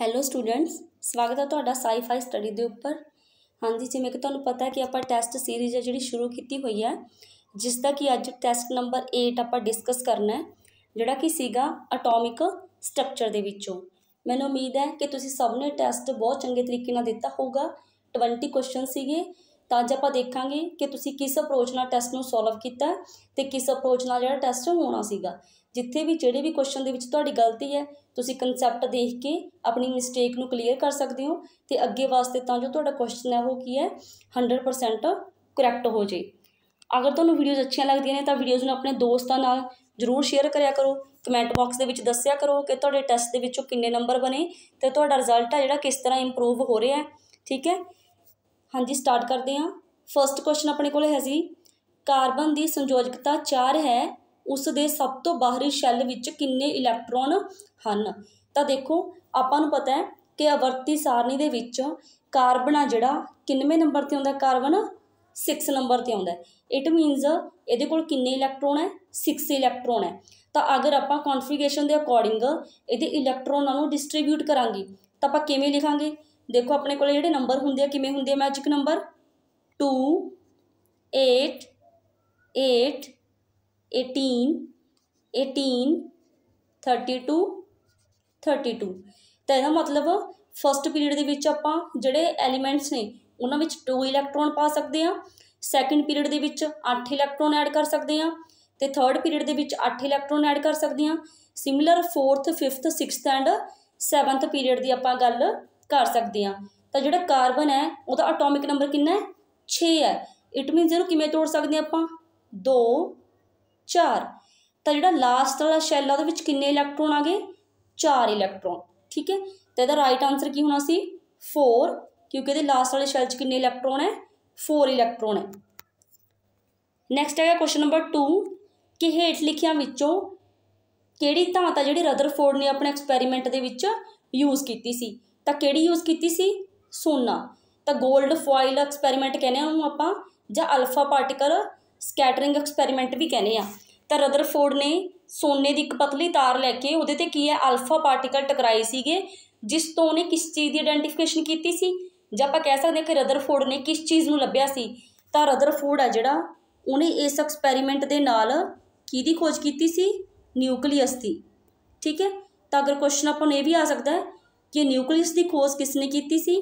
hello students ਸਵਾਗਤ ਹੈ ਤੁਹਾਡਾ ਸਾਈਫਾਈ ਸਟੱਡੀ ਦੇ ਉੱਪਰ ਹਾਂਜੀ ਜਿਵੇਂ ਕਿ ਤੁਹਾਨੂੰ ਪਤਾ ਹੈ ਕਿ ਆਪਾਂ ਟੈਸਟ ਸੀਰੀਜ਼ ਹੈ ਜਿਹੜੀ ਸ਼ੁਰੂ ਕੀਤੀ ਹੋਈ ਹੈ ਜਿਸ ਦਾ ਕਿ ਅੱਜ ਟੈਸਟ ਨੰਬਰ 8 ਆਪਾਂ ਡਿਸਕਸ ਕਰਨਾ ਹੈ ਜਿਹੜਾ ਕਿ ਸੀਗਾ ਐਟੋਮਿਕ ਸਟਰਕਚਰ ਦੇ ਵਿੱਚੋਂ ਮੈਨੂੰ ਉਮੀਦ ਹੈ ਕਿ ਤੁਸੀਂ ਸਭ ਨੇ ਟੈਸਟ ਬਹੁਤ ਚੰਗੇ ਤਰੀਕੇ ਨਾਲ ਦਿੱਤਾ ਹੋਊਗਾ 20 ਕੁਐਸਚਨ ਸੀਗੇ ਤਾਂ ਅੱਜ ਆਪਾਂ ਦੇਖਾਂਗੇ ਕਿ ਤੁਸੀਂ ਕਿਸ ਅਪਰੋਚ ਨਾਲ ਟੈਸਟ ਨੂੰ ਸੋਲਵ ਕੀਤਾ ਤੇ ਕਿਸ ਅਪਰੋਚ ਨਾਲ ਜਿਹੜਾ ਟੈਸਟ ਹੋਣਾ ਸੀਗਾ ਜਿੱਥੇ ਵੀ ਜਿਹੜੇ ਵੀ ਕੁਐਸਚਨ ਦੇ ਵਿੱਚ ਤੁਹਾਡੀ ਗਲਤੀ ਹੈ ਤੁਸੀਂ ਕਨਸੈਪਟ ਦੇਖ ਕੇ ਆਪਣੀ ਮਿਸਟੇਕ ਨੂੰ ਕਲੀਅਰ ਕਰ ਸਕਦੇ ਹੋ ਤੇ ਅੱਗੇ ਵਾਸਤੇ ਤਾਂ ਜੋ ਤੁਹਾਡਾ ਕੁਐਸਚਨ ਹੈ ਉਹ ਕੀ ਹੈ 100% ਕਰੈਕਟ ਹੋ ਜੇ ਅਗਰ ਤੁਹਾਨੂੰ ਵੀਡੀਓਜ਼ ਅੱਛੀਆਂ ਲੱਗਦੀਆਂ ਨੇ ਤਾਂ ਵੀਡੀਓਜ਼ ਨੂੰ ਆਪਣੇ ਦੋਸਤਾਂ ਨਾਲ ਜ਼ਰੂਰ ਸ਼ੇਅਰ ਕਰਿਆ ਕਰੋ ਕਮੈਂਟ ਬਾਕਸ ਦੇ ਵਿੱਚ ਦੱਸਿਆ ਕਰੋ ਕਿ ਤੁਹਾਡੇ ਟੈਸਟ ਦੇ ਵਿੱਚੋਂ ਕਿੰਨੇ ਨੰਬਰ ਬਣੇ ਤੇ ਤੁਹਾਡਾ ਰਿਜ਼ਲਟ ਆ ਜਿਹੜਾ ਕਿਸ ਤਰ੍ਹਾਂ ਇੰਪਰੂਵ ਹੋ ਰਿਹਾ ਹੈ ਠੀਕ ਹੈ ਹਾਂਜੀ ਸਟਾਰਟ ਕਰਦੇ ਹਾਂ ਫਰਸਟ ਕੁਐਸਚਨ ਆਪਣੇ ਕੋਲੇ ਹੈ ਜੀ ਕਾਰਬਨ ਦੀ ਸੰਯੋਜਕਤਾ 4 ਹੈ ਉਸ ਦੇ ਸਭ ਤੋਂ ਬਾਹਰੀ ਸ਼ੈੱਲ ਵਿੱਚ ਕਿੰਨੇ ਇਲੈਕਟ੍ਰੋਨ ਹਨ ਤਾਂ ਦੇਖੋ ਆਪਾਂ ਨੂੰ ਪਤਾ ਹੈ ਕਿ ਅਵਰਤੀ ਸਾਰਣੀ ਦੇ ਵਿੱਚ ਕਾਰਬਨ ਆ ਜਿਹੜਾ ਕਿੰਨਵੇਂ ਨੰਬਰ ਤੇ ਆਉਂਦਾ ਕਾਰਬਨ 6 ਨੰਬਰ ਤੇ ਆਉਂਦਾ ਇਟ ਮੀਨਸ ਇਹਦੇ ਕੋਲ ਕਿੰਨੇ ਇਲੈਕਟ੍ਰੋਨ ਹੈ 6 ਇਲੈਕਟ੍ਰੋਨ ਹੈ ਤਾਂ ਅਗਰ ਆਪਾਂ ਕਨਫਿਗਰੇਸ਼ਨ ਦੇ ਅਕੋਰਡਿੰਗ ਇਹਦੇ ਇਲੈਕਟ੍ਰੋਨਾਂ ਨੂੰ ਡਿਸਟ੍ਰੀਬਿਊਟ ਕਰਾਂਗੇ ਤਾਂ ਆਪਾਂ ਕਿਵੇਂ ਲਿਖਾਂਗੇ ਦੇਖੋ ਆਪਣੇ ਕੋਲ ਜਿਹੜੇ ਨੰਬਰ ਹੁੰਦੇ ਆ ਕਿਵੇਂ ਹੁੰਦੇ ਆ magic number 2 8 8 eighteen eighteen thirty two thirty two ਤਾਂ ਇਹਦਾ ਮਤਲਬ ਫਸਟ ਪੀਰੀਅਡ ਦੇ ਵਿੱਚ ਆਪਾਂ ਜਿਹੜੇ ਐਲੀਮੈਂਟਸ ਨੇ ਉਹਨਾਂ ਵਿੱਚ 2 ਇਲੈਕਟ੍ਰੋਨ ਪਾ ਸਕਦੇ ਆ ਸੈਕੰਡ ਪੀਰੀਅਡ ਦੇ ਵਿੱਚ 8 ਇਲੈਕਟ੍ਰੋਨ ਐਡ ਕਰ ਸਕਦੇ ਆ ਤੇ ਥਰਡ ਪੀਰੀਅਡ ਦੇ ਵਿੱਚ 8 ਇਲੈਕਟ੍ਰੋਨ ਐਡ ਕਰ ਸਕਦੇ ਆ similar 4th 5th 6th and 7th period ਦੀ ਆਪਾਂ ਗੱਲ ਕਰ ਸਕਦੇ ਆ ਤਾਂ ਜਿਹੜਾ ਕਾਰਬਨ ਹੈ ਉਹਦਾ ਐਟੋਮਿਕ ਨੰਬਰ ਕਿੰਨਾ ਹੈ 6 ਹੈ ਇਟ ਮੀਨਸ ਇਹਨੂੰ ਕਿਵੇਂ ਤੋੜ ਸਕਦੇ ਆ ਆਪਾਂ 2 4 ਤਾਂ ਜਿਹੜਾ ਲਾਸਟ ਵਾਲਾ ਸ਼ੈਲ ਆ ਉਹਦੇ ਵਿੱਚ ਕਿੰਨੇ ਇਲੈਕਟ੍ਰੋਨ ਆ ਗਏ ਚਾਰ ਇਲੈਕਟ੍ਰੋਨ ਠੀਕ ਹੈ ਤਾਂ ਇਹਦਾ ਰਾਈਟ ਆਨਸਰ ਕੀ ਹੋਣਾ ਸੀ 4 ਕਿਉਂਕਿ ਇਹਦੇ ਲਾਸਟ ਵਾਲੇ ਸ਼ੈਲ 'ਚ ਕਿੰਨੇ ਇਲੈਕਟ੍ਰੋਨ ਹੈ 4 ਇਲੈਕਟ੍ਰੋਨ ਹੈ ਨੈਕਸਟ ਹੈਗਾ ਕੁਐਸਚਨ ਨੰਬਰ 2 ਕਿ ਹੇਠ ਲਿਖਿਆਂ ਵਿੱਚੋਂ ਕਿਹੜੀ ਧਾਤ ਆ ਜਿਹੜੀ ਰਦਰਫੋਰਡ ਨੇ ਆਪਣੇ ਐਕਸਪੈਰੀਮੈਂਟ ਦੇ ਵਿੱਚ ਯੂਜ਼ ਕੀਤੀ ਸੀ ਤਾਂ ਕਿਹੜੀ ਯੂਜ਼ ਕੀਤੀ ਸੀ ਸੋਨਾ ਤਾਂ 골ਡ ਫੋਇਲ ਐਕਸਪੈਰੀਮੈਂਟ ਕਹਿੰਦੇ ਆ ਉਹਨੂੰ ਆਪਾਂ ਜਾਂ ਅਲਫਾ ਪਾਰਟੀਕਲ ਸਕੈਟਰਿੰਗ ਐਕਸਪੈਰੀਮੈਂਟ ਵੀ ਕਹਿੰਦੇ ਆ ਤਾਂ ਰਦਰਫੋਰਡ ਨੇ ਸੋਨੇ ਦੀ ਇੱਕ ਪਤਲੀ ਤਾਰ ਲੈ ਕੇ ਉਹਦੇ ਤੇ ਕੀ ਹੈ ਅਲਫਾ ਪਾਰਟੀਕਲ ਟਕਰਾਏ ਸੀਗੇ ਜਿਸ ਤੋਂ ਉਹਨੇ ਕਿਸ ਚੀਜ਼ ਦੀ ਆਇਡੈਂਟੀਫਿਕੇਸ਼ਨ ਕੀਤੀ ਸੀ ਜੇ ਆਪਾਂ ਕਹਿ ਸਕਦੇ ਹਾਂ ਕਿ ਰਦਰਫੋਰਡ ਨੇ ਕਿਸ ਚੀਜ਼ ਨੂੰ ਲੱਭਿਆ ਸੀ ਤਾਂ ਰਦਰਫੋਰਡ ਆ ਜਿਹੜਾ ਉਹਨੇ ਇਸ ਐਕਸਪੈਰੀਮੈਂਟ ਦੇ ਨਾਲ ਕਿਹਦੀ ਖੋਜ ਕੀਤੀ ਸੀ ਨਿਊਕਲੀਅਸ ਦੀ ਠੀਕ ਹੈ ਤਾਂ ਅਗਰ ਕੁਐਸਚਨ ਆਪਾਂ ਨੂੰ ਇਹ ਵੀ ਆ ਸਕਦਾ ਹੈ ਕਿ ਨਿਊਕਲੀਅਸ ਦੀ ਖੋਜ ਕਿਸ ਨੇ ਕੀਤੀ ਸੀ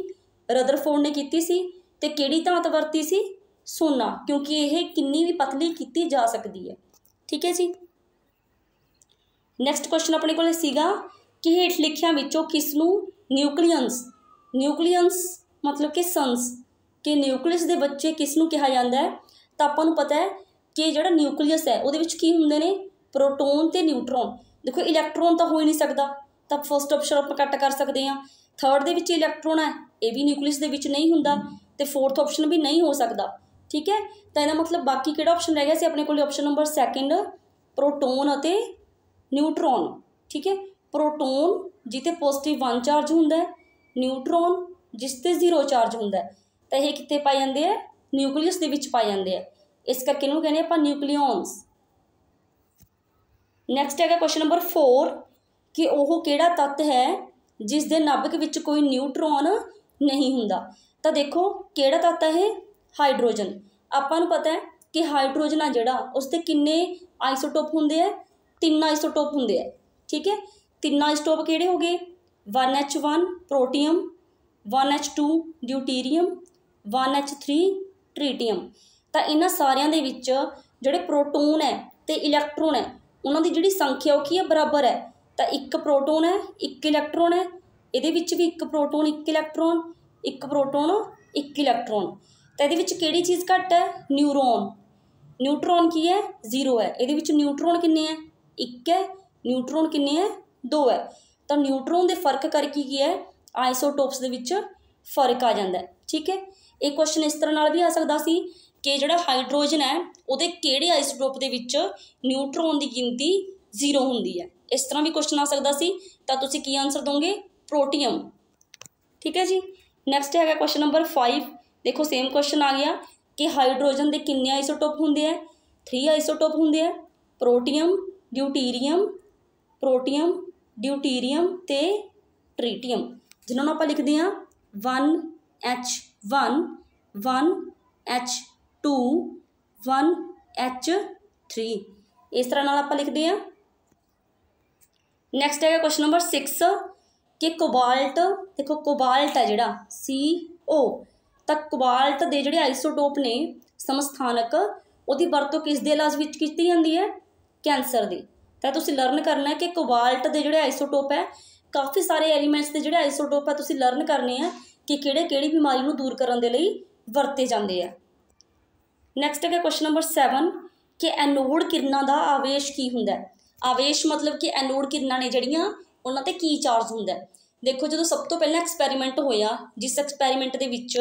ਰਦਰਫੋਰਡ ਨੇ ਕੀਤੀ ਸੀ ਤੇ ਕਿਹੜੀ ਧਾਤ ਵਰਤੀ ਸੀ ਸੋਨਾ ਕਿਉਂਕਿ ਇਹ ਕਿੰਨੀ ਵੀ ਪਤਲੀ ਕੀਤੀ ਜਾ ਸਕਦੀ ਹੈ ਠੀਕ ਹੈ ਜੀ ਨੈਕਸਟ ਕੁਐਸਚਨ ਆਪਣੇ ਕੋਲ ਸੀਗਾ ਕਿ ਹੇਠ ਲਿਖਿਆਂ ਵਿੱਚੋਂ ਕਿਸ ਨੂੰ ਨਿਊਕਲੀਅਨਸ ਨਿਊਕਲੀਅਨਸ ਮਤਲਬ ਕਿ ਸੰਸ ਕਿ ਨਿਊਕਲੀਅਸ ਦੇ ਬੱਚੇ ਕਿਸ ਨੂੰ ਕਿਹਾ ਜਾਂਦਾ ਹੈ ਤਾਂ ਆਪਾਂ ਨੂੰ ਪਤਾ ਹੈ ਕਿ ਜਿਹੜਾ ਨਿਊਕਲੀਅਸ ਹੈ ਉਹਦੇ ਵਿੱਚ ਕੀ ਹੁੰਦੇ ਨੇ ਪ੍ਰੋਟੋਨ ਤੇ ਨਿਊਟ੍ਰੋਨ ਦੇਖੋ ਇਲੈਕਟ੍ਰੋਨ ਤਾਂ ਹੋ ਹੀ ਨਹੀਂ ਸਕਦਾ ਤਾਂ ਫਸਟ ਆਪਸ਼ਨ ਆਪਾਂ ਕੱਟ ਕਰ ਸਕਦੇ ਹਾਂ ਥਰਡ ਦੇ ਵਿੱਚ ਇਲੈਕਟ੍ਰੋਨ ਹੈ ਇਹ ਵੀ ਨਿਊਕਲੀਅਸ ਦੇ ਵਿੱਚ ਨਹੀਂ ਹੁੰਦਾ ਤੇ ਫੋਰਥ ਆਪਸ਼ਨ ਵੀ ਨਹੀਂ ਹੋ ਸਕਦਾ ਠੀਕ ਹੈ ਤਾਂ ਇਹਦਾ ਮਤਲਬ ਬਾਕੀ ਕਿਹੜਾ ਆਪਸ਼ਨ ਰਹਿ ਗਿਆ ਸੀ ਆਪਣੇ ਕੋਲ ਆਪਸ਼ਨ ਨੰਬਰ 2 ਪ੍ਰੋਟੋਨ ਅਤੇ ਨਿਊਟ੍ਰੋਨ ਠੀਕ ਹੈ ਪ੍ਰੋਟੋਨ ਜਿੱਤੇ ਪੋਜ਼ਿਟਿਵ 1 ਚਾਰਜ ਹੁੰਦਾ ਹੈ ਨਿਊਟ੍ਰੋਨ ਜਿਸ ਤੇ ਜ਼ੀਰੋ ਚਾਰਜ ਹੁੰਦਾ ਹੈ ਤਾਂ ਇਹ ਕਿੱਥੇ ਪਾਏ ਜਾਂਦੇ ਆ ਨਿਊਕਲੀਅਸ ਦੇ ਵਿੱਚ ਪਾਏ ਜਾਂਦੇ ਆ ਇਸ ਕਰਕੇ ਇਹਨੂੰ ਕਹਿੰਦੇ ਆਪਾਂ ਨਿਊਕਲੀਓਨਸ ਨੈਕਸਟ ਹੈਗਾ ਕੁਐਸਚਨ ਨੰਬਰ 4 ਕਿ ਉਹ ਕਿਹੜਾ ਤੱਤ ਹੈ ਜਿਸ ਦੇ ਨਾਭਕ ਵਿੱਚ ਕੋਈ ਨਿਊਟ੍ਰੋਨ ਨਹੀਂ ਹੁੰਦਾ ਤਾਂ ਦੇਖੋ ਕਿਹੜਾ ਤੱਤ ਹੈ ਹਾਈਡਰੋਜਨ ਆਪਾਂ ਨੂੰ ਪਤਾ ਹੈ ਕਿ ਹਾਈਡਰੋਜਨ ਆ ਜਿਹੜਾ ਉਸ ਤੇ ਕਿੰਨੇ ਆਈਸੋਟੋਪ ਹੁੰਦੇ ਆ ਤਿੰਨ ਆਈਸੋਟੋਪ ਹੁੰਦੇ ਆ ਠੀਕ ਹੈ ਤਿੰਨ ਆਈਸੋਟੋਪ ਕਿਹੜੇ ਹੋ ਗਏ 1H1 ਪ੍ਰੋਟੀਅਮ 1H2 ਡਿਊਟੀਰੀਅਮ 1H3 ਟ੍ਰੀਟੀਅਮ ਤਾਂ ਇਹਨਾਂ ਸਾਰਿਆਂ ਦੇ ਵਿੱਚ ਜਿਹੜੇ ਪ੍ਰੋਟੋਨ ਹੈ ਤੇ ਇਲੈਕਟ੍ਰੋਨ ਹੈ ਉਹਨਾਂ ਦੀ ਜਿਹੜੀ ਸੰਖਿਆ ਉਹ ਕੀ ਹੈ ਬਰਾਬਰ ਹੈ ਤਾਂ ਇੱਕ ਪ੍ਰੋਟੋਨ ਹੈ ਇੱਕ ਇਲੈਕਟ੍ਰੋਨ ਹੈ ਇਹਦੇ ਵਿੱਚ ਵੀ ਇੱਕ ਪ੍ਰੋਟੋਨ ਇੱਕ ਇਲੈਕਟ੍ਰੋਨ ਇੱਕ ਪ੍ਰੋਟੋਨ ਇੱਕ ਇਲੈਕਟ੍ਰੋਨ ਤਾਂ ਇਹਦੇ ਵਿੱਚ ਕਿਹੜੀ ਚੀਜ਼ ਘੱਟ ਹੈ ਨਿਊਰੋਨ ਨਿਊਟ੍ਰੋਨ ਕੀ ਹੈ ਜ਼ੀਰੋ ਹੈ ਇਹਦੇ ਵਿੱਚ ਨਿਊਟ੍ਰੋਨ ਕਿੰਨੇ ਹੈ ਇੱਕ ਹੈ ਨਿਊਟ੍ਰੋਨ ਕਿੰਨੇ ਹੈ ਦੋ ਹੈ ਤਾਂ ਨਿਊਟ੍ਰੋਨ ਦੇ ਫਰਕ ਕਰਕੇ ਕੀ ਹੈ ਆਈਸੋਟੋਪਸ ਦੇ ਵਿੱਚ ਫਰਕ ਆ ਜਾਂਦਾ ਹੈ ਠੀਕ ਹੈ ਇਹ ਕੁਐਸਚਨ ਇਸ ਤਰ੍ਹਾਂ ਨਾਲ ਵੀ ਆ ਸਕਦਾ ਸੀ ਕਿ ਜਿਹੜਾ ਹਾਈਡਰੋਜਨ ਹੈ ਉਹਦੇ ਕਿਹੜੇ ਆਈਸੋਟੋਪ ਦੇ ਵਿੱਚ ਨਿਊਟ੍ਰੋਨ ਦੀ ਗਿਣਤੀ ਜ਼ੀਰੋ ਹੁੰਦੀ ਹੈ ਇਸ ਤਰ੍ਹਾਂ ਵੀ ਕੁਐਸਚਨ ਆ ਸਕਦਾ ਸੀ ਤਾਂ ਤੁਸੀਂ ਕੀ ਆਨਸਰ ਦੋਗੇ ਪ੍ਰੋਟੀਅਮ ਠੀਕ ਹੈ ਜੀ ਨੈਕਸਟ ਹੈਗਾ ਕੁਐਸਚਨ ਨੰਬਰ 5 ਦੇਖੋ ਸੇਮ ਕੁਐਸਚਨ ਆ ਗਿਆ ਕਿ ਹਾਈਡਰੋਜਨ ਦੇ ਕਿੰਨੇ ਆਈਸੋਟੋਪ ਹੁੰਦੇ ਆ 3 ਆਈਸੋਟੋਪ ਹੁੰਦੇ ਆ ਪ੍ਰੋਟੀਅਮ ਡਿਊਟੀਰੀਅਮ ਪ੍ਰੋਟੀਅਮ ਡਿਊਟੀਰੀਅਮ ਤੇ ਟ੍ਰੀਟੀਅਮ ਜਿਨ੍ਹਾਂ ਨੂੰ ਆਪਾਂ ਲਿਖਦੇ ਆ 1H1 1H2 1H3 ਇਸ ਤਰ੍ਹਾਂ ਨਾਲ ਆਪਾਂ ਲਿਖਦੇ ਆ ਨੈਕਸਟ ਹੈਗਾ ਕੁਐਸਚਨ ਨੰਬਰ 6 ਕਿ ਕੋਬਾਲਟ ਦੇਖੋ ਕੋਬਾਲਟ ਹੈ ਜਿਹੜਾ CO ਤਾਂ ਕੁਆਲਟ ਦੇ ਜਿਹੜੇ ਆਈਸੋਟੋਪ ਨੇ ਸਮਸਥਾਨਕ ਉਹਦੀ ਵਰਤੋਂ ਕਿਸ ਦੇ ਇਲਾਜ ਵਿੱਚ ਕੀਤੀ ਜਾਂਦੀ ਹੈ ਕੈਂਸਰ ਦੀ ਤਾਂ ਤੁਸੀਂ ਲਰਨ ਕਰਨਾ ਹੈ ਕਿ ਕੋਬਾਲਟ ਦੇ ਜਿਹੜੇ ਆਈਸੋਟੋਪ ਹੈ ਕਾਫੀ ਸਾਰੇ ਐਲੀਮੈਂਟਸ ਦੇ ਜਿਹੜੇ ਆਈਸੋਟੋਪ ਹੈ ਤੁਸੀਂ ਲਰਨ ਕਰਨੇ ਆ ਕਿ ਕਿਹੜੇ ਕਿਹੜੀ ਬਿਮਾਰੀ ਨੂੰ ਦੂਰ ਕਰਨ ਦੇ ਲਈ ਵਰਤੇ ਜਾਂਦੇ ਆ ਨੈਕਸਟ ਹੈ ਕੁਐਸਚਨ ਨੰਬਰ 7 ਕਿ ਐਨੋਡ ਕਿਰਨਾਂ ਦਾ ਆਵੇਸ਼ ਕੀ ਹੁੰਦਾ ਹੈ ਆਵੇਸ਼ ਮਤਲਬ ਕਿ ਐਨੋਡ ਕਿਰਨਾਂ ਨੇ ਜਿਹੜੀਆਂ ਉਹਨਾਂ ਤੇ ਕੀ ਚਾਰਜ ਹੁੰਦਾ ਹੈ ਦੇਖੋ ਜਦੋਂ ਸਭ ਤੋਂ ਪਹਿਲਾਂ ਐਕਸਪੈਰੀਮੈਂਟ ਹੋਇਆ ਜਿਸ ਐਕਸਪੈਰੀਮੈਂਟ ਦੇ ਵਿੱਚ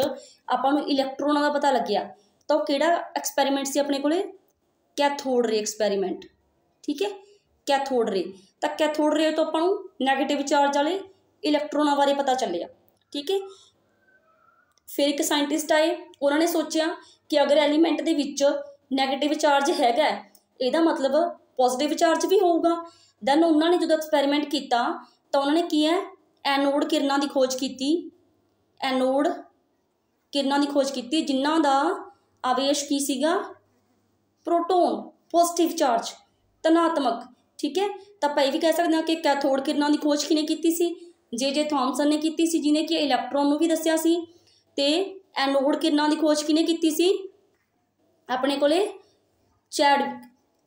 ਆਪਾਂ ਨੂੰ ਇਲੈਕਟ੍ਰੋਨਾਂ ਦਾ ਪਤਾ ਲੱਗਿਆ ਤਾਂ ਉਹ ਕਿਹੜਾ ਐਕਸਪੈਰੀਮੈਂਟ ਸੀ ਆਪਣੇ ਕੋਲੇ ਕੈਥੋਡ ਰੇ ਐਕਸਪੈਰੀਮੈਂਟ ਠੀਕ ਹੈ ਕੈਥੋਡ ਰੇ ਤਾਂ ਕੈਥੋਡ ਰੇ ਤੋਂ ਆਪਾਂ ਨੂੰ 네ਗੇਟਿਵ ਚਾਰਜ ਵਾਲੇ ਇਲੈਕਟ੍ਰੋਨਾਂ ਬਾਰੇ ਪਤਾ ਚੱਲਿਆ ਠੀਕ ਹੈ ਫਿਰ ਇੱਕ ਸਾਇੰਟਿਸਟ ਆਏ ਉਹਨਾਂ ਨੇ ਸੋਚਿਆ ਕਿ ਅਗਰ ਐਲੀਮੈਂਟ ਦੇ ਵਿੱਚ 네ਗੇਟਿਵ ਚਾਰਜ ਹੈਗਾ ਇਹਦਾ ਮਤਲਬ ਪੋਜ਼ਿਟਿਵ ਚਾਰਜ ਵੀ ਹੋਊਗਾ ਦੈਨ ਉਹਨਾਂ ਨੇ ਜਦੋਂ ਐਕਸਪੈਰੀਮੈਂਟ ਕੀਤਾ ਤਾਂ ਉਹਨਾਂ ਨੇ ਕੀ ਹੈ ਐਨੋਡ ਕਿਰਨਾਂ ਦੀ ਖੋਜ ਕੀਤੀ ਐਨੋਡ ਕਿਰਨਾਂ ਦੀ ਖੋਜ ਕੀਤੀ ਜਿਨ੍ਹਾਂ ਦਾ ਆਵੇਸ਼ ਕੀ ਸੀਗਾ ਪ੍ਰੋਟੋਨ ਪੋਜ਼ਿਟਿਵ ਚਾਰਜ ਤਨਾਤਮਕ ਠੀਕ ਹੈ ਤਾਂ ਆਪਾਂ ਇਹ ਵੀ ਕਹਿ ਸਕਦੇ ਹਾਂ ਕਿ ਕੈਥੋਡ ਕਿਰਨਾਂ ਦੀ ਖੋਜ ਕਿਨੇ ਕੀਤੀ ਸੀ ਜੇ ਜੇ ਥਾਮਸਨ ਨੇ ਕੀਤੀ ਸੀ ਜਿਨੇ ਕਿ ਇਲੈਕਟ੍ਰੋਨ ਨੂੰ ਵੀ ਦੱਸਿਆ ਸੀ ਤੇ ਐਨੋਡ ਕਿਰਨਾਂ ਦੀ ਖੋਜ ਕਿਨੇ ਕੀਤੀ ਸੀ ਆਪਣੇ ਕੋਲੇ ਚੈਡ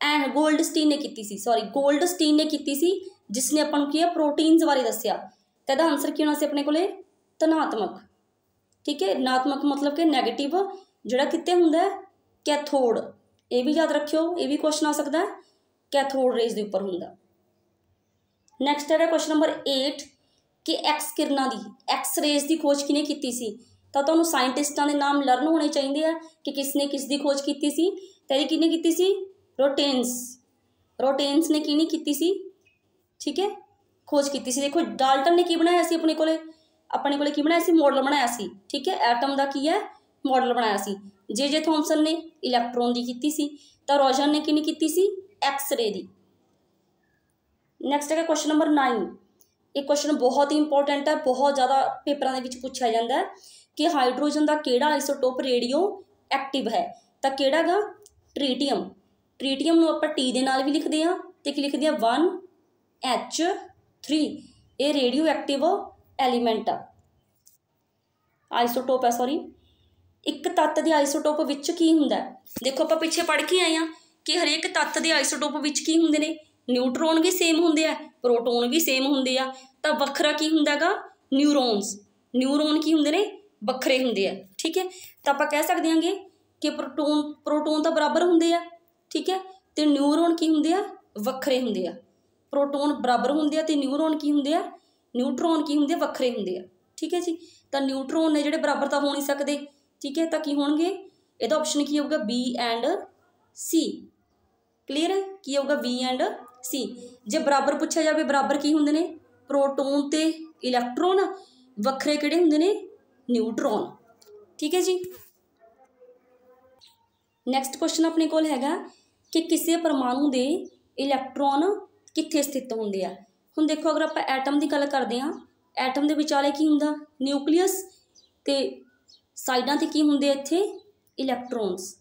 ਐਂਡ ਗੋਲਡਸਟੀਨ ਨੇ ਕੀਤੀ ਸੀ ਸੌਰੀ ਗੋਲਡਸਟੀਨ ਨੇ ਕੀਤੀ ਸੀ ਜਿਸ ਨੇ ਆਪਾਂ ਨੂੰ ਕੀ ਹੈ ਪ੍ਰੋਟੀਨਸ ਬਾਰੇ ਦੱਸਿਆ ਤਾਂ ਇਹਦਾ ਆਨਸਰ ਕੀ ਹੋਣਾ ਸੀ ਆਪਣੇ ਕੋਲੇ ਧਨਾਤਮਕ ਠੀਕ ਹੈ ਨਾਤਮਕ ਮਤਲਬ ਕਿ 네ਗੇਟਿਵ ਜਿਹੜਾ ਕਿੱਥੇ ਹੁੰਦਾ ਹੈ ਕੈਥੋਡ ਇਹ ਵੀ ਯਾਦ ਰੱਖਿਓ ਇਹ ਵੀ ਕੁਐਸਚਨ ਆ ਸਕਦਾ ਹੈ ਕੈਥੋਡ ਰੇਜ਼ ਦੇ ਉੱਪਰ ਹੁੰਦਾ ਨੈਕਸਟ ਹੈ ਕੁਐਸਚਨ ਨੰਬਰ 8 ਕਿ ਐਕਸ ਕਿਰਨਾਂ ਦੀ ਐਕਸ ਰੇਜ਼ ਦੀ ਖੋਜ ਕਿਨੇ ਕੀਤੀ ਸੀ ਤਾਂ ਤੁਹਾਨੂੰ ਸਾਇੰਟਿਸਟਾਂ ਦੇ ਨਾਮ ਲਰਨ ਹੋਣੇ ਚਾਹੀਦੇ ਆ ਕਿ ਕਿਸ ਨੇ ਕਿਸ ਦੀ ਖੋਜ ਕੀਤੀ ਸੀ ਤੇ ਇਹ ਕਿਨੇ ਕੀਤੀ ਸੀ ਰੋਟੇਨਸ ਰੋਟੇਨਸ ਨੇ ਕਿਹਨੇ ਕੀਤੀ ਸੀ ਠੀਕ ਹੈ ਖੋਜ ਕੀਤੀ ਸੀ ਦੇਖੋ ਡਾਲਟਨ ਨੇ ਕੀ ਬਣਾਇਆ ਸੀ ਆਪਣੇ ਕੋਲੇ ਆਪਣੇ ਕੋਲੇ ਕੀ ਬਣਾਇਆ ਸੀ ਮਾਡਲ ਬਣਾਇਆ ਸੀ ਠੀਕ ਹੈ ਐਟਮ ਦਾ ਕੀ ਹੈ ਮਾਡਲ ਬਣਾਇਆ ਸੀ ਜੇ ਜੇ ਥੌਮਸਨ ਨੇ ਇਲੈਕਟ੍ਰੋਨ ਦੀ ਕੀਤੀ ਸੀ ਤਾਂ ਰੋਜਨ ਨੇ ਕਿਨੇ ਕੀਤੀ ਸੀ ਐਕਸ-ਰੇ ਦੀ ਨੈਕਸਟ ਹੈਗਾ ਕੁਐਸਚਨ ਨੰਬਰ 9 ਇਹ ਕੁਐਸਚਨ ਬਹੁਤ ਹੀ ਇੰਪੋਰਟੈਂਟ ਹੈ ਬਹੁਤ ਜ਼ਿਆਦਾ ਪੇਪਰਾਂ ਦੇ ਵਿੱਚ ਪੁੱਛਿਆ ਜਾਂਦਾ ਹੈ ਕਿ ਹਾਈਡਰੋਜਨ ਦਾ ਕਿਹੜਾ ਆਈਸੋਟੋਪ ਰੇਡੀਓ ਐਕਟਿਵ ਹੈ ਤਾਂ ਕਿਹੜਾਗਾ ਟ੍ਰੀਟੀਅਮ ਟ੍ਰੀਟੀਅਮ ਨੂੰ ਆਪਾਂ ਟੀ ਦੇ ਨਾਲ ਵੀ ਲਿਖਦੇ ਆ ਤੇ ਕੀ ਲਿਖਦੇ ਆ 1 H 3 ਇਹ ਰੇਡੀਓ ਐਕਟਿਵ ਐਲੀਮੈਂਟ ਆ ਆਈਸੋਟੋਪ ਆ ਸੌਰੀ ਇੱਕ ਤੱਤ ਦੇ ਆਈਸੋਟੋਪ ਵਿੱਚ ਕੀ ਹੁੰਦਾ ਦੇਖੋ ਆਪਾਂ ਪਿੱਛੇ ਪੜ ਕੇ ਆਏ ਆ ਕਿ ਹਰੇਕ ਤੱਤ ਦੇ ਆਈਸੋਟੋਪ ਵਿੱਚ ਕੀ ਹੁੰਦੇ ਨੇ ਨਿਊਟ੍ਰੋਨ ਵੀ ਸੇਮ ਹੁੰਦੇ ਆ ਪ੍ਰੋਟੋਨ ਵੀ ਸੇਮ ਹੁੰਦੇ ਆ ਤਾਂ ਵੱਖਰਾ ਕੀ ਹੁੰਦਾਗਾ ਨਿਊਰੋਨਸ ਨਿਊਰੋਨ ਕੀ ਹੁੰਦੇ ਨੇ ਵੱਖਰੇ ਹੁੰਦੇ ਆ ਠੀਕ ਹੈ ਤਾਂ ਆਪਾਂ ਕਹਿ ਸਕਦੇ ਹਾਂਗੇ ਕਿ ਪ੍ਰੋਟੋਨ ਪ੍ਰੋਟੋਨ ਤਾਂ ਬਰਾਬਰ ਹੁੰਦੇ ਆ ਠੀਕ ਹੈ ਤੇ ਨਿਊਰੋਨ ਕੀ ਹੁੰਦੇ ਆ ਵੱਖਰੇ ਹੁੰਦੇ ਆ ਪ੍ਰੋਟੋਨ ਬਰਾਬਰ ਹੁੰਦੇ ਆ ਤੇ ਨਿਊਰੋਨ ਕੀ ਹੁੰਦੇ ਆ ਨਿਊਟ੍ਰੋਨ ਕੀ ਹੁੰਦੇ ਆ ਵੱਖਰੇ ਹੁੰਦੇ ਆ ਠੀਕ ਹੈ ਜੀ ਤਾਂ ਨਿਊਟ੍ਰੋਨ ਨੇ ਜਿਹੜੇ ਬਰਾਬਰ ਤਾਂ ਹੋ ਨਹੀਂ ਸਕਦੇ ਠੀਕ ਹੈ ਤਾਂ ਕੀ ਹੋਣਗੇ ਇਹਦਾ ਆਪਸ਼ਨ ਕੀ ਹੋਊਗਾ ਬੀ ਐਂਡ ਸੀ ਕਲੀਅਰ ਹੈ ਕੀ ਹੋਊਗਾ ਬੀ ਐਂਡ ਸੀ ਜੇ ਬਰਾਬਰ ਪੁੱਛਿਆ ਜਾਵੇ ਬਰਾਬਰ ਕੀ ਹੁੰਦੇ ਨੇ ਪ੍ਰੋਟੋਨ ਤੇ ਇਲੈਕਟ੍ਰੋਨ ਵੱਖਰੇ ਕਿਹੜੇ ਹੁੰਦੇ ਨੇ ਨਿਊਟ੍ਰੋਨ ਠੀਕ ਹੈ ਜੀ ਨੈਕਸਟ ਕੁਐਸਚਨ ਆਪਣੇ ਕੋਲ ਹੈਗਾ ਕਿ ਕਿਸੇ ਪਰਮਾਣੂ ਦੇ ਇਲੈਕਟ੍ਰੋਨ ਕਿੱਥੇ ਸਥਿਤ ਹੁੰਦੇ ਆ ਹੁਣ ਦੇਖੋ ਅਗਰ ਆਪਾਂ ਐਟਮ ਦੀ ਗੱਲ ਕਰਦੇ ਆ ਐਟਮ ਦੇ ਵਿਚਾਲੇ ਕੀ ਹੁੰਦਾ ਨਿਊਕਲੀਅਸ ਤੇ ਸਾਈਡਾਂ ਤੇ ਕੀ ਹੁੰਦੇ ਇੱਥੇ ਇਲੈਕਟ੍ਰੋਨਸ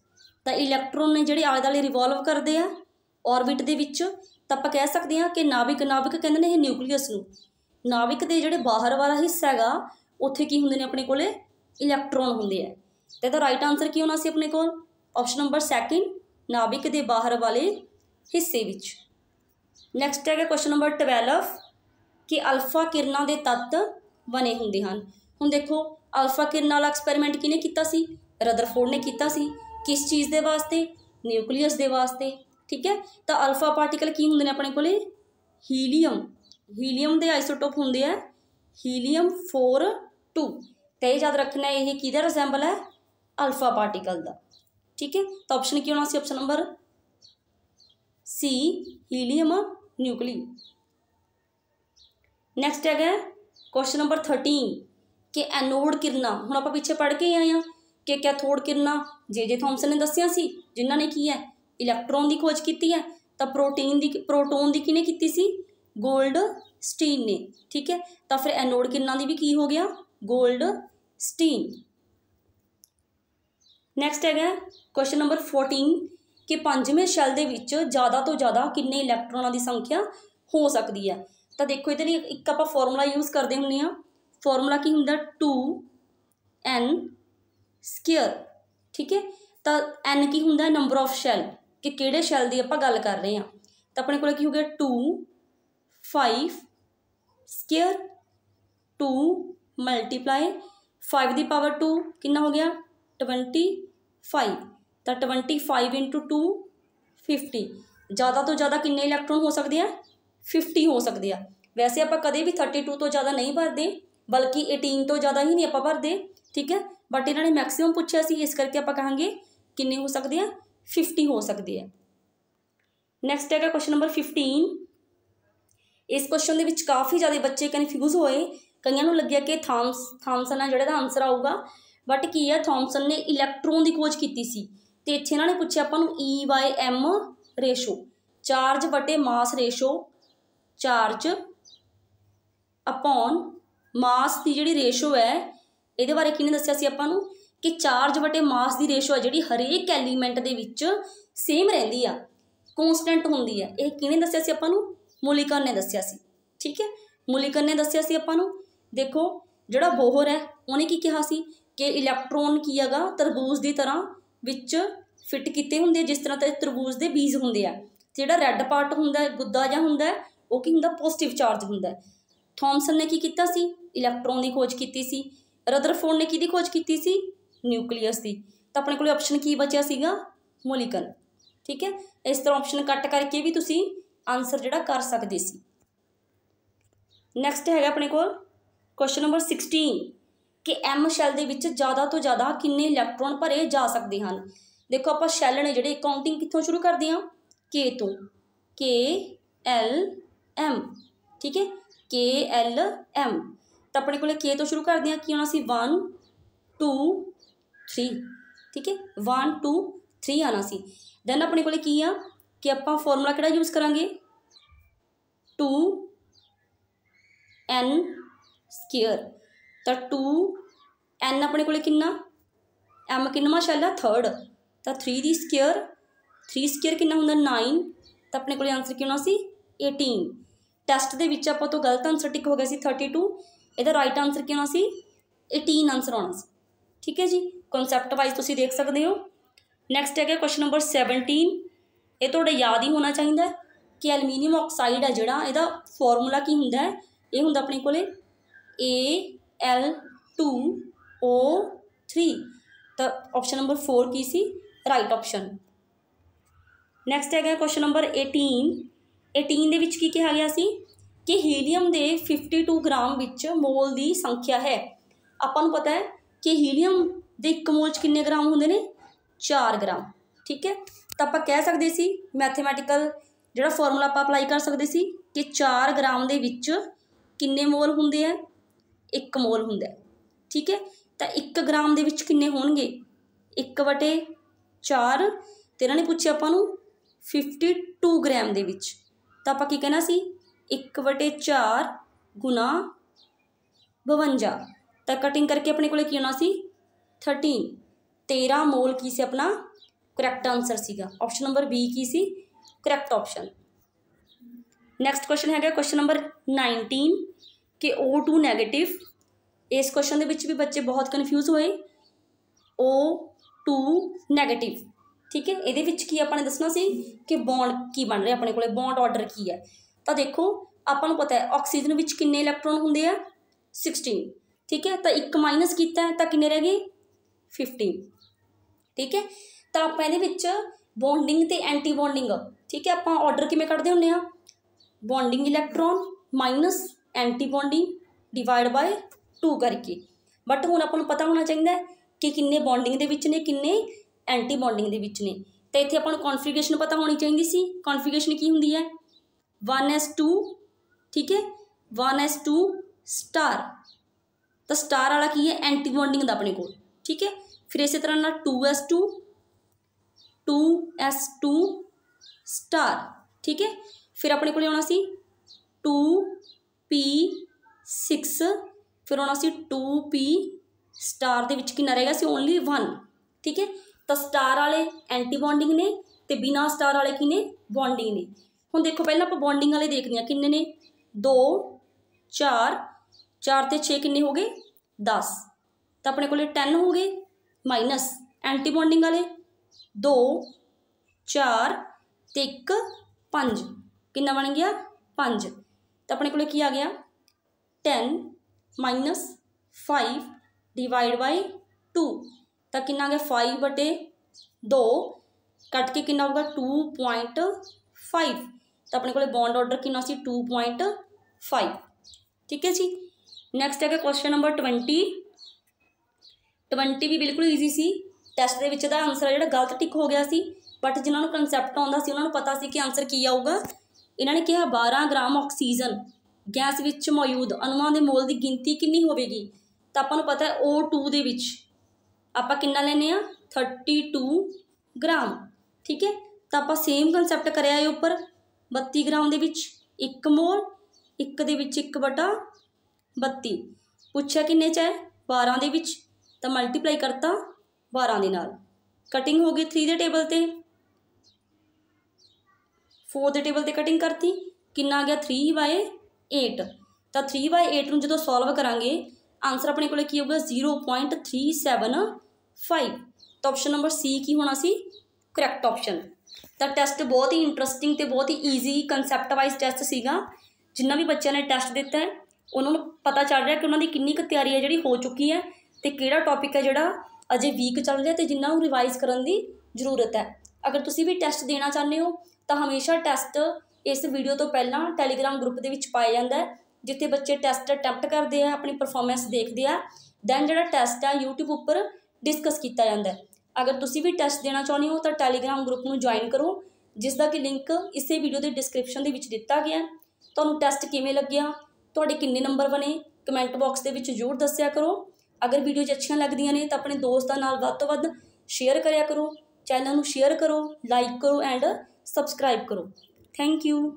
ਤਾਂ ਇਲੈਕਟ੍ਰੋਨ ਨੇ ਜਿਹੜੇ ਆਲੇ ਦਾਲੇ ਰਿਵੋਲਵ ਕਰਦੇ ਆ ਔਰਬਿਟ ਦੇ ਵਿੱਚ ਤਾਂ ਆਪਾਂ ਕਹਿ ਸਕਦੇ ਆ ਕਿ ਨਾਭਿਕ ਨਾਭਿਕ ਕਹਿੰਦੇ ਨੇ ਇਹ ਨਿਊਕਲੀਅਸ ਨੂੰ ਨਾਭਿਕ ਦੇ ਜਿਹੜੇ ਬਾਹਰ ਵਾਲਾ ਹਿੱਸਾ ਹੈਗਾ ਉੱਥੇ ਕੀ ਹੁੰਦੇ ਨੇ ਆਪਣੇ ਕੋਲੇ ਇਲੈਕਟ੍ਰੋਨ ਹੁੰਦੇ ਆ ਤੇ ਇਹਦਾ ਰਾਈਟ ਆਨਸਰ ਕੀ ਹੋਣਾ ਸੀ ਆਪਣੇ ਕੋਲ ਆਪਸ਼ਨ ਨੰਬਰ 2 ਨਾਭਿਕ ਦੇ ਬਾਹਰ ਵਾਲੇ ਹਿੱਸੇ ਵਿੱਚ ਨੈਕਸਟ ਹੈਗਾ ਕੁਐਸਚਨ ਨੰਬਰ 12 ਕਿ ਅਲਫਾ ਕਿਰਨਾਂ ਦੇ ਤੱਤ ਬਣੇ ਹੁੰਦੇ ਹਨ ਹੁਣ ਦੇਖੋ ਅਲਫਾ ਕਿਰਨ ਵਾਲਾ ਐਕਸਪੈਰੀਮੈਂਟ ਕਿਨੇ ਕੀਤਾ ਸੀ ਰਦਰਫੋਰਡ ਨੇ ਕੀਤਾ ਸੀ ਕਿਸ ਚੀਜ਼ ਦੇ ਵਾਸਤੇ ਨਿਊਕਲੀਅਸ ਦੇ ਵਾਸਤੇ ਠੀਕ ਹੈ ਤਾਂ ਅਲਫਾ ਪਾਰਟੀਕਲ ਕੀ ਹੁੰਦੇ ਨੇ ਆਪਣੇ ਕੋਲੇ ਹੀਲੀਅਮ ਹੀਲੀਅਮ ਦੇ ਆਈਸੋਟੋਪ ਹੁੰਦੇ ਆ ਹੀਲੀਅਮ 4 2 ਤੇ ਯਾਦ ਰੱਖਣਾ ਇਹ ਕਿਹਦਾ ਰਿਸੈਂਬਲ ਹੈ ਅਲਫਾ ਪਾਰਟੀਕਲ ਦਾ ਠੀਕ ਹੈ ਤਾਂ ਆਪਸ਼ਨ ਕੀ ਹੋਣਾ ਸੀ option number C helium nuclei next ਹੈਗਾ ਕੁਐਸਚਨ ਨੰਬਰ 13 ਕਿ ਐਨੋਡ ਕਿਰਨਾ ਹੁਣ ਆਪਾਂ ਪਿੱਛੇ ਪੜ ਕੇ ਆਏ ਆ ਕਿ ਕੈਥੋਡ ਕਿਰਨਾ ਜੇ ਜੇ ਥੌਮਸਨ ਨੇ ਦੱਸਿਆ ਸੀ ਜਿਨ੍ਹਾਂ ਨੇ ਕੀ ਹੈ ਇਲੈਕਟ੍ਰੋਨ ਦੀ ਖੋਜ ਕੀਤੀ ਹੈ ਤਾਂ ਪ੍ਰੋਟੀਨ ਦੀ ਪ੍ਰੋਟੋਨ ਦੀ ਕਿਨੇ ਕੀਤੀ ਸੀ ਗੋਲਡ ਸਟੀਨ ਨੇ ਠੀਕ ਹੈ ਤਾਂ ਫਿਰ ਐਨੋਡ ਕਿਰਨਾਂ ਦੀ ਵੀ ਕੀ ਹੋ ਗਿਆ ਗੋਲਡ ਸਟੀਨ ਨੈਕਸਟ ਹੈਗਾ ਕੁਐਸਚਨ ਨੰਬਰ 14 ਕਿ ਪੰਜਵੇਂ ਸ਼ੈਲ ਦੇ ਵਿੱਚ ਜ਼ਿਆਦਾ ਤੋਂ ਜ਼ਿਆਦਾ ਕਿੰਨੇ ਇਲੈਕਟ੍ਰੋਨਾਂ ਦੀ ਸੰਖਿਆ ਹੋ ਸਕਦੀ ਹੈ ਤਾਂ ਦੇਖੋ ਇਹਦੇ ਲਈ ਇੱਕ ਆਪਾਂ ਫਾਰਮੂਲਾ ਯੂਜ਼ ਕਰਦੇ ਹੁੰਨੇ ਆ ਫਾਰਮੂਲਾ ਕੀ ਹੁੰਦਾ 2 n ਸਕੁਅਰ ਠੀਕ ਹੈ ਤਾਂ n ਕੀ ਹੁੰਦਾ ਨੰਬਰ ਆਫ ਸ਼ੈਲ ਕਿ ਕਿਹੜੇ ਸ਼ੈਲ ਦੀ ਆਪਾਂ ਗੱਲ ਕਰ ਰਹੇ ਆ ਤਾਂ ਆਪਣੇ ਕੋਲ ਕੀ ਹੋ ਗਿਆ 2 5 ਸਕੁਅਰ 2 ਮਲਟੀਪਲਾਈ 5 ਦੀ ਪਾਵਰ 2 ਕਿੰਨਾ ਹੋ ਗਿਆ 25 ਤਾਂ 25 into 2 50 ਜ਼ਿਆਦਾ ਤੋਂ ਜ਼ਿਆਦਾ ਕਿੰਨੇ ਇਲੈਕਟ੍ਰੋਨ ਹੋ ਸਕਦੇ ਆ 50 ਹੋ ਸਕਦੇ ਆ ਵੈਸੇ ਆਪਾਂ ਕਦੇ ਵੀ 32 ਤੋਂ ਜ਼ਿਆਦਾ ਨਹੀਂ ਭਰਦੇ ਬਲਕਿ 18 ਤੋਂ ਜ਼ਿਆਦਾ ਹੀ ਨਹੀਂ ਆਪਾਂ ਭਰਦੇ ਠੀਕ ਹੈ ਬਟ ਇਹਨਾਂ ਨੇ ਮੈਕਸਿਮਮ ਪੁੱਛਿਆ ਸੀ ਇਸ ਕਰਕੇ ਆਪਾਂ ਕਹਾਂਗੇ ਕਿੰਨੇ ਹੋ ਸਕਦੇ ਆ 50 ਹੋ ਸਕਦੇ ਆ ਨੈਕਸਟ ਹੈਗਾ ਕੁਐਸਚਨ ਨੰਬਰ 15 ਇਸ ਕੁਐਸਚਨ ਦੇ ਵਿੱਚ ਕਾਫੀ ਜ਼ਿਆਦਾ ਬੱਚੇ ਕਨਫਿਊਜ਼ ਹੋਏ ਕਈਆਂ ਨੂੰ ਲੱਗਿਆ ਕਿ ਥਾਮਸ ਥਾਮਸਨ ਆ ਜਿਹੜਾ ਦਾ ਆਨਸਰ ਆਊਗਾ ਬਟ ਕੀ ਆ ਥਾਮਸਨ ਨੇ ਇਲੈਕਟ੍ਰੋਨ ਦੀ ਖੋਜ ਕੀਤੀ ਸੀ ਤੇ ਇੱਥੇ ਇਹਨਾਂ ਨੇ ਪੁੱਛਿਆ ਆਪਾਂ ਨੂੰ E M ਰੇਸ਼ੋ ਚਾਰਜ ਵਟੇ mass ratio charge upon mass ਦੀ ਜਿਹੜੀ ਰੇਸ਼ੋ ਹੈ ਇਹਦੇ ਬਾਰੇ ਕਿਹਨੇ ਦੱਸਿਆ ਸੀ ਆਪਾਂ ਨੂੰ ਕਿ ਚਾਰਜ ਵਟੇ ਮਾਸ ਦੀ ਰੇਸ਼ੋ ਹੈ ਜਿਹੜੀ ਹਰੇਕ ਐਲੀਮੈਂਟ ਦੇ ਵਿੱਚ ਸੇਮ ਰਹਿੰਦੀ ਆ ਕਨਸਟੈਂਟ ਹੁੰਦੀ ਆ ਇਹ ਕਿਹਨੇ ਦੱਸਿਆ ਸੀ ਆਪਾਂ ਨੂੰ ਮੁਲਿਕਨ ਨੇ ਦੱਸਿਆ ਸੀ ਠੀਕ ਹੈ ਮੁਲਿਕਨ ਨੇ ਦੱਸਿਆ ਸੀ ਆਪਾਂ ਨੂੰ ਦੇਖੋ ਜਿਹੜਾ ਬੋਹਰ ਹੈ ਉਹਨੇ ਕੀ ਕਿਹਾ ਸੀ ਕਿ ਇਲੈਕਟ੍ਰੋਨ ਕੀ ਹੈਗਾ ਤਰਬੂਜ ਦੀ ਤਰ੍ਹਾਂ ਵਿੱਚ ਫਿੱਟ ਕੀਤੇ ਹੁੰਦੇ ਜਿਸ ਤਰ੍ਹਾਂ ਤੇ ਤਰਬੂਜ ਦੇ ਬੀਜ ਹੁੰਦੇ ਆ ਜਿਹੜਾ ਰੈੱਡ ਪਾਰਟ ਹੁੰਦਾ ਗੁੱਦਾ ਜਾਂ ਹੁੰਦਾ ਉਹ ਕੀ ਹੁੰਦਾ ਪੋਜ਼ਿਟਿਵ ਚਾਰਜ ਹੁੰਦਾ ਥੌਮਸਨ ਨੇ ਕੀ ਕੀਤਾ ਸੀ ਇਲੈਕਟ੍ਰੋਨ ਦੀ ਖੋਜ ਕੀਤੀ ਸੀ ਰਦਰਫੋਰਡ ਨੇ ਕਿਹਦੀ ਖੋਜ ਕੀਤੀ ਸੀ ਨਿਊਕਲੀਅਸ ਦੀ ਤਾਂ ਆਪਣੇ ਕੋਲੇ ਆਪਸ਼ਨ ਕੀ ਬਚਿਆ ਸੀਗਾ ਮੋਲੀਕਲ ਠੀਕ ਹੈ ਇਸ ਤਰ੍ਹਾਂ ਆਪਸ਼ਨ ਕੱਟ ਕਰਕੇ ਵੀ ਤੁਸੀਂ ਆਨਸਰ ਜਿਹੜਾ ਕਰ ਸਕਦੇ ਸੀ ਨੈਕਸਟ ਹੈਗਾ ਆਪਣੇ ਕੋਲ ਕੁਐਸਚਨ ਨੰਬਰ 16 ਕਿ ਐਮ ਸ਼ੈਲ ਦੇ ਵਿੱਚ ਜ਼ਿਆਦਾ ਤੋਂ ਜ਼ਿਆਦਾ ਕਿੰਨੇ ਇਲੈਕਟ੍ਰੋਨ ਭਰੇ ਜਾ ਸਕਦੇ ਹਨ ਦੇਖੋ ਆਪਾਂ ਸ਼ੈਲ ਨੇ ਜਿਹੜੇ ਕਾਊਂਟਿੰਗ ਕਿੱਥੋਂ ਸ਼ੁਰੂ ਕਰਦੇ ਹਾਂ ਕੇ ਤੋਂ ਕੇ ਐਲ ਐਮ ਠੀਕ ਹੈ ਕੇ ਐਲ ਐਮ ਤਾਂ ਆਪਣੇ ਕੋਲੇ ਕੇ ਤੋਂ ਸ਼ੁਰੂ ਕਰਦੇ ਹਾਂ ਕੀ ਹੋਣਾ ਸੀ 1 2 3 ਠੀਕ ਹੈ 1 2 3 ਆਣਾ ਸੀ ਦੈਨ ਆਪਣੇ ਕੋਲੇ ਕੀ ਆ ਕਿ ਆਪਾਂ ਫਾਰਮੂਲਾ ਕਿਹੜਾ ਯੂਜ਼ ਕਰਾਂਗੇ 2 n ਸਕੁਅਰ ਤਾਂ 2 n ਆਪਣੇ ਕੋਲੇ ਕਿੰਨਾ m ਕਿੰਨਾ ਮਾਸ਼ਾਅੱਲਾ ਥਰਡ ਤਾਂ 3 ਦੀ ਸਕੁਅਰ 3 ਸਕੁਅਰ ਕਿੰਨਾ ਹੁੰਦਾ 9 ਤਾਂ ਆਪਣੇ ਕੋਲੇ ਆਨਸਰ ਕਿੰਨਾ ਸੀ 18 ਟੈਸਟ ਦੇ ਵਿੱਚ ਆਪਾਂ ਤੋਂ ਗਲਤ ਆਨਸਰ ਟਿਕ ਹੋ ਗਿਆ ਸੀ 32 ਇਹਦਾ ਰਾਈਟ ਆਨਸਰ ਕਿੰਨਾ ਸੀ 18 ਆਨਸਰ ਆਉਣਾ ਸੀ ਠੀਕ ਹੈ ਜੀ ਕਨਸੈਪਟ ਵਾਈਜ਼ ਤੁਸੀਂ ਦੇਖ ਸਕਦੇ ਹੋ ਨੈਕਸਟ ਹੈਗਾ ਕੁਐਸਚਨ ਨੰਬਰ 17 ਇਹ ਤੁਹਾਡੇ ਯਾਦ ਹੀ ਹੋਣਾ ਚਾਹੀਦਾ ਕਿ ਐਲੂਮੀਨੀਅਮ ਆਕਸਾਈਡ ਹੈ ਜਿਹੜਾ ਇਹਦਾ ਫਾਰਮੂਲਾ ਕੀ ਹੁੰਦਾ ਹੈ ਇਹ ਹੁੰਦਾ ਆਪਣੇ ਕੋਲੇ A ਐਲ 2 ओ 3 ਤਾਂ ਆਪਸ਼ਨ ਨੰਬਰ 4 ਕੀ ਸੀ ਰਾਈਟ ਆਪਸ਼ਨ ਨੈਕਸਟ ਹੈਗਾ ਕੁਐਸਚਨ ਨੰਬਰ 18 18 ਦੇ ਵਿੱਚ ਕੀ ਕਿਹਾ ਗਿਆ ਸੀ ਕਿ ਹੀਲੀਅਮ ਦੇ 52 ਗ੍ਰਾਮ ਵਿੱਚ ਮੋਲ ਦੀ ਸੰਖਿਆ ਹੈ ਆਪਾਂ ਨੂੰ ਪਤਾ ਹੈ ਕਿ ਹੀਲੀਅਮ ਦੇ ਇੱਕ ਮੋਲ 'ਚ ਕਿੰਨੇ ਗ੍ਰਾਮ ਹੁੰਦੇ ਨੇ 4 ਗ੍ਰਾਮ ਠੀਕ ਹੈ ਤਾਂ ਆਪਾਂ ਕਹਿ ਸਕਦੇ ਸੀ ਮੈਥਮੈਟਿਕਲ ਜਿਹੜਾ ਫਾਰਮੂਲਾ ਆਪਾਂ ਅਪਲਾਈ ਕਰ ਸਕਦੇ ਸੀ ਕਿ 4 ਗ੍ਰਾਮ ਦੇ ਵਿੱਚ ਕਿੰਨੇ ਮੋਲ ਹੁੰਦੇ ਆ 1 ਮੋਲ ਹੁੰਦਾ ਹੈ ਠੀਕ ਹੈ ਤਾਂ 1 ਗ੍ਰਾਮ ਦੇ ਵਿੱਚ ਕਿੰਨੇ ਹੋਣਗੇ 1 ਵਟੇ 4 ਤੇ ਇਹਨਾਂ ਨੇ ਪੁੱਛਿਆ ਆਪਾਂ ਨੂੰ 52 ਗ੍ਰਾਮ ਦੇ ਵਿੱਚ ਤਾਂ ਆਪਾਂ ਕੀ ਕਹਿਣਾ ਸੀ 1 ਵਟੇ 4 ਗੁਣਾ 52 ਤਾਂ ਕਟਿੰਗ ਕਰਕੇ ਆਪਣੇ ਕੋਲੇ ਕੀ ਆਉਣਾ ਸੀ 13 13 ਮੋਲ ਕੀ ਸੀ ਆਪਣਾ ਕਰੈਕਟ ਆਨਸਰ ਸੀਗਾ ਆਪਸ਼ਨ ਨੰਬਰ ਬੀ ਕੀ ਸੀ ਕਰੈਕਟ ਆਪਸ਼ਨ ਨੈਕਸਟ ਕੁਐਸਚਨ ਹੈਗਾ ਕੁਐਸਚਨ ਨੰਬਰ 19 कि ओ टू नैगेटिव इस क्वेश्चन के भी बच्चे बहुत कन्फ्यूज़ होए ओ टू नैगेटिव ठीक है ये की आपने दसना से कि बोंड की बन रहे अपने को बोंड ऑर्डर की है तो देखो अपन पता है ऑक्सीजन किन्ने इलैक्ट्रॉन होंगे है सिक्सटीन ठीक है तो एक माइनस किया तो किन्ने रह गए फिफ्टीन ठीक है तो आप ये बोंडिंग एंटी बोंडिंग ठीक है आप ऑर्डर किमें कटते होंगे bonding electron minus anti bonding divide by 2 ਕਰਕੇ ਬਟ ਹੁਣ ਆਪਾਂ ਨੂੰ ਪਤਾ ਹੋਣਾ ਚਾਹੀਦਾ ਕਿ ਕਿੰਨੇ ਬੌਂਡਿੰਗ ਦੇ ਵਿੱਚ ਨੇ ਕਿੰਨੇ ਐਂਟੀ ਬੌਂਡਿੰਗ ਦੇ ਵਿੱਚ ਨੇ ਤਾਂ ਇੱਥੇ ਆਪਾਂ ਨੂੰ ਕਨਫੀਗੇਸ਼ਨ ਪਤਾ ਹੋਣੀ ਚਾਹੀਦੀ ਸੀ ਕਨਫੀਗੇਸ਼ਨ ਕੀ ਹੁੰਦੀ ਹੈ 1s2 ਠੀਕ ਹੈ 1s2 ਸਟਾਰ ਤਾਂ ਸਟਾਰ ਵਾਲਾ ਕੀ ਹੈ ਐਂਟੀ ਬੌਂਡਿੰਗ ਦਾ ਆਪਣੇ ਕੋਲ ਠੀਕ ਹੈ ਫਿਰ ਇਸੇ ਤਰ੍ਹਾਂ ਨਾਲ 2s2 2s2 ਸਟਾਰ ਠੀਕ ਹੈ ਫਿਰ ਆਪਣੇ ਕੋਲ ਆਉਣਾ ਸੀ 2 ਪੀ 6 ਫਿਰ ਆਉਣਾ ਸੀ 2p ਸਟਾਰ ਦੇ ਵਿੱਚ ਕਿੰਨਾ ਰਹੇਗਾ ਸੀ ਓਨਲੀ 1 ਠੀਕ ਹੈ ਤਾਂ ਸਟਾਰ ਵਾਲੇ ਐਂਟੀ ਬੌਂਡਿੰਗ ਨੇ ਤੇ ਬਿਨਾ ਸਟਾਰ ਵਾਲੇ ਕਿਨੇ ਬੌਂਡਿੰਗ ਨੇ ਹੁਣ ਦੇਖੋ ਪਹਿਲਾਂ ਆਪਾਂ ਬੌਂਡਿੰਗ ਵਾਲੇ ਦੇਖਦੇ ਹਾਂ ਕਿੰਨੇ ਨੇ 2 4 4 ਤੇ 6 ਕਿੰਨੇ ਹੋ ਗਏ 10 ਤਾਂ ਆਪਣੇ ਕੋਲੇ 10 ਹੋ ਗਏ ਮਾਈਨਸ ਐਂਟੀ ਬੌਂਡਿੰਗ ਵਾਲੇ 2 4 ਤੇ 1 5 ਕਿੰਨਾ ਬਣ ਗਿਆ 5 तो अपने को आ गया ten minus five divide by two तो कि आ गया फाइव बटे दो कट के कि होगा टू पॉइंट फाइव तो अपने को बॉन्ड ऑर्डर कि टू पॉइंट फाइव ठीक है जी नैक्सट है क्वेश्चन नंबर ट्वेंटी ट्वेंटी भी बिल्कुल ईजी से ਟੈਸਟ के ਵਿੱਚ ਦਾ ਆਨਸਰ ਜਿਹੜਾ ਗਲਤ ਟਿਕ ਹੋ ਗਿਆ ਸੀ ਬਟ ਜਿਨ੍ਹਾਂ ਨੂੰ ਕਨਸੈਪਟ ਆਉਂਦਾ ਸੀ ਉਹਨਾਂ ਨੂੰ ਪਤਾ ਸੀ ਇਹਨਾਂ ਨੇ ਕਿਹਾ 12 ਗ੍ਰਾਮ ਆਕਸੀਜਨ ਗੈਸ ਵਿੱਚ ਮੌਜੂਦ ਅਣੂਆਂ ਦੇ ਮੋਲ ਦੀ ਗਿਣਤੀ ਕਿੰਨੀ ਹੋਵੇਗੀ ਤਾਂ ਆਪਾਂ ਨੂੰ ਪਤਾ ਹੈ O2 ਦੇ ਵਿੱਚ ਆਪਾਂ ਕਿੰਨਾ ਲੈਨੇ ਆ 32 ਗ੍ਰਾਮ ਠੀਕ ਹੈ ਤਾਂ ਆਪਾਂ ਸੇਮ ਕਨਸੈਪਟ ਕਰਿਆ ਹੈ ਉੱਪਰ 32 ਗ੍ਰਾਮ ਦੇ ਵਿੱਚ 1 ਮੋਲ 1 ਦੇ ਵਿੱਚ 1 ਬਟਾ 32 ਪੁੱਛਿਆ ਕਿੰਨੇ ਚ ਹੈ 12 ਦੇ ਵਿੱਚ ਤਾਂ ਮਲਟੀਪਲਾਈ ਕਰਤਾ 12 ਦੇ ਨਾਲ ਕਟਿੰਗ ਹੋ ਗਈ 3 ਦੇ ਟੇਬਲ ਤੇ 4 ਦੇ ਟੇਬਲ ਤੇ ਕਟਿੰਗ ਕਰਤੀ ਕਿੰਨਾ ਆ ਗਿਆ 3/8 ਤਾਂ 3/8 ਨੂੰ ਜਦੋਂ ਸੋਲਵ ਕਰਾਂਗੇ ਆਨਸਰ ਆਪਣੇ ਕੋਲੇ ਕੀ ਆਊਗਾ 0.375 ਤਾਂ ਆਪਸ਼ਨ ਨੰਬਰ ਸੀ ਕੀ ਹੋਣਾ ਸੀ ਕਰੈਕਟ ਆਪਸ਼ਨ ਤਾਂ ਟੈਸਟ ਬਹੁਤ ਹੀ ਇੰਟਰਸਟਿੰਗ ਤੇ ਬਹੁਤ ਹੀ ਈਜ਼ੀ ਕਨਸੈਪਟ ਵਾਈਜ਼ ਟੈਸਟ ਸੀਗਾ ਜਿੰਨਾ ਵੀ ਬੱਚਿਆਂ ਨੇ ਟੈਸਟ ਦਿੱਤਾ ਹੈ ਉਹਨਾਂ ਨੂੰ ਪਤਾ ਚੱਲ ਰਿਹਾ ਕਿ ਉਹਨਾਂ ਦੀ ਕਿੰਨੀ ਕੁ ਤਿਆਰੀ ਹੈ ਜਿਹੜੀ ਹੋ ਚੁੱਕੀ ਹੈ ਤੇ ਕਿਹੜਾ ਟੌਪਿਕ ਹੈ ਜਿਹੜਾ ਅਜੇ ਵੀਕ ਚੱਲ ਰਿਹਾ ਤੇ ਜਿੰਨਾ ਉਹ ਰਿਵਾਈਜ਼ ਕਰਨ ਦੀ ਜ਼ਰੂਰਤ ਹੈ ਅਗਰ ਤੁਸੀਂ ਵੀ ਟੈਸਟ ਦੇਣਾ ਚਾਹੁੰਦੇ ਹੋ ਤਾਂ ਹਮੇਸ਼ਾ ਟੈਸਟ ਇਸ ਵੀਡੀਓ ਤੋਂ ਪਹਿਲਾਂ ਟੈਲੀਗ੍ਰਾਮ ਗਰੁੱਪ ਦੇ ਵਿੱਚ ਪਾਇਆ ਜਾਂਦਾ ਹੈ ਜਿੱਥੇ ਬੱਚੇ ਟੈਸਟ ਅਟੈਂਪਟ ਕਰਦੇ ਆ ਆਪਣੀ ਪਰਫਾਰਮੈਂਸ ਦੇਖਦੇ ਆ ਦੈਨ ਜਿਹੜਾ ਟੈਸਟ ਆ YouTube ਉੱਪਰ ਡਿਸਕਸ ਕੀਤਾ ਜਾਂਦਾ ਹੈ ਅਗਰ ਤੁਸੀਂ ਵੀ ਟੈਸਟ ਦੇਣਾ ਚਾਹੁੰਦੇ ਹੋ ਤਾਂ ਟੈਲੀਗ੍ਰਾਮ ਗਰੁੱਪ ਨੂੰ ਜੁਆਇਨ ਕਰੋ ਜਿਸ ਦਾ ਕਿ ਲਿੰਕ ਇਸੇ ਵੀਡੀਓ ਦੇ ਡਿਸਕ੍ਰਿਪਸ਼ਨ ਦੇ ਵਿੱਚ ਦਿੱਤਾ ਗਿਆ ਤੁਹਾਨੂੰ ਟੈਸਟ ਕਿਵੇਂ ਲੱਗਿਆ ਤੁਹਾਡੇ ਕਿੰਨੇ ਨੰਬਰ ਬਣੇ ਕਮੈਂਟ ਬਾਕਸ ਦੇ ਵਿੱਚ ਜ਼ਰੂਰ ਦੱਸਿਆ ਕਰੋ ਅਗਰ ਵੀਡੀਓ ਅੱਛੀਆਂ ਲੱਗਦੀਆਂ ਨੇ ਤਾਂ ਆਪਣੇ ਦੋਸਤਾਂ ਨਾਲ ਵੱਧ ਤੋਂ ਵੱਧ ਸ਼ੇਅਰ ਕਰਿਆ ਕਰੋ ਚੈਨਲ ਨੂੰ ਸ਼ੇਅਰ ਕਰੋ ਲਾਈਕ ਕਰੋ ਐਂਡ ਸਬਸਕ੍ਰਾਈਬ ਕਰੋ ਥੈਂਕ ਯੂ